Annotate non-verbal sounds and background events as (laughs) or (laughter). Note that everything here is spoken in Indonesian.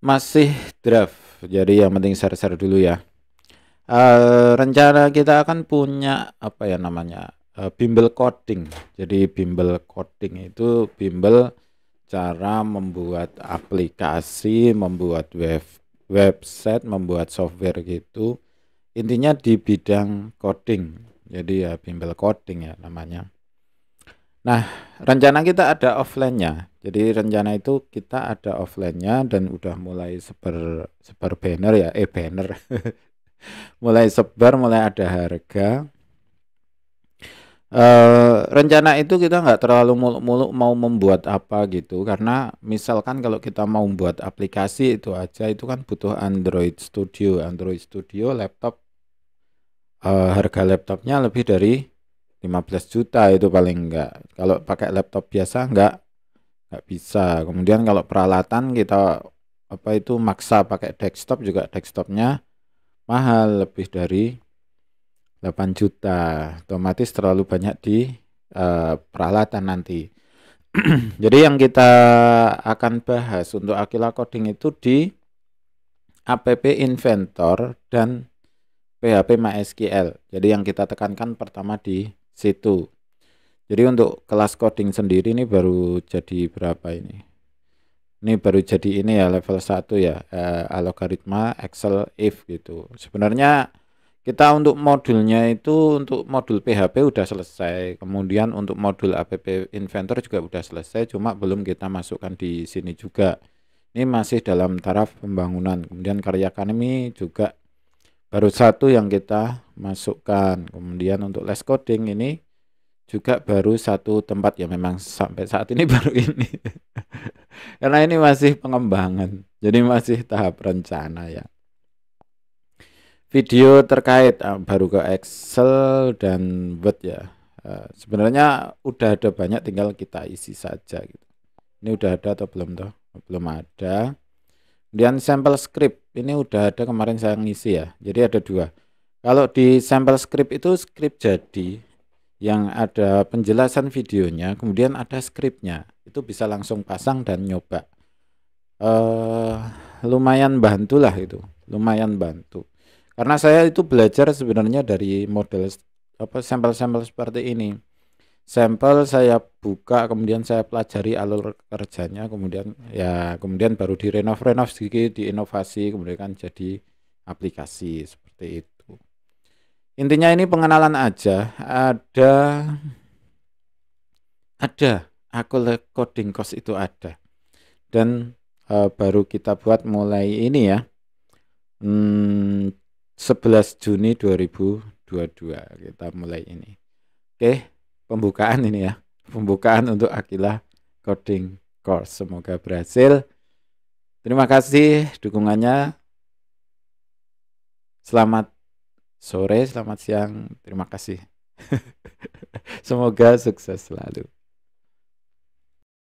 masih draft jadi yang penting share-share dulu ya uh, rencana kita akan punya apa ya namanya uh, bimbel coding jadi bimbel coding itu bimbel cara membuat aplikasi membuat web website membuat software gitu intinya di bidang coding jadi ya bimbel coding ya namanya Nah, rencana kita ada offline-nya. Jadi rencana itu kita ada offline-nya dan udah mulai sebar sebar banner ya, eh banner. (laughs) mulai sebar, mulai ada harga. Uh, rencana itu kita nggak terlalu muluk-muluk mau membuat apa gitu karena misalkan kalau kita mau membuat aplikasi itu aja itu kan butuh Android Studio Android Studio laptop uh, harga laptopnya lebih dari 15 juta itu paling enggak. Kalau pakai laptop biasa enggak enggak bisa. Kemudian kalau peralatan kita apa itu maksa pakai desktop juga desktopnya mahal lebih dari 8 juta. Otomatis terlalu banyak di uh, peralatan nanti. (clears throat) Jadi yang kita akan bahas untuk Aquila Coding itu di app inventor dan PHP MySQL. Jadi yang kita tekankan pertama di situ. Jadi untuk kelas coding sendiri ini baru jadi berapa ini? Ini baru jadi ini ya level 1 ya, eh, algoritma Excel if gitu. Sebenarnya kita untuk modulnya itu untuk modul PHP udah selesai kemudian untuk modul app inventor juga udah selesai cuma belum kita masukkan di sini juga ini masih dalam taraf pembangunan kemudian karya akademi juga baru satu yang kita masukkan kemudian untuk less coding ini juga baru satu tempat ya memang sampai saat ini (laughs) baru ini karena ini masih pengembangan jadi masih tahap rencana ya video terkait eh, baru ke Excel dan Word ya eh, sebenarnya udah ada banyak tinggal kita isi saja gitu ini udah ada atau belum tuh? belum ada Kemudian sampel script ini udah ada kemarin saya ngisi ya. Jadi ada dua. Kalau di sampel script itu script jadi yang ada penjelasan videonya, kemudian ada scriptnya. Itu bisa langsung pasang dan nyoba. Uh, lumayan lah itu, lumayan bantu. Karena saya itu belajar sebenarnya dari model apa sampel-sampel seperti ini sampel saya buka kemudian saya pelajari alur kerjanya kemudian ya kemudian baru direnov renov sedikit diinovasi kemudian kan jadi aplikasi seperti itu intinya ini pengenalan aja ada ada aku coding cost itu ada dan e, baru kita buat mulai ini ya hmm, 11 Juni 2022 kita mulai ini oke pembukaan ini ya. Pembukaan untuk Akilah Coding Course. Semoga berhasil. Terima kasih dukungannya. Selamat sore, selamat siang. Terima kasih. (laughs) Semoga sukses selalu.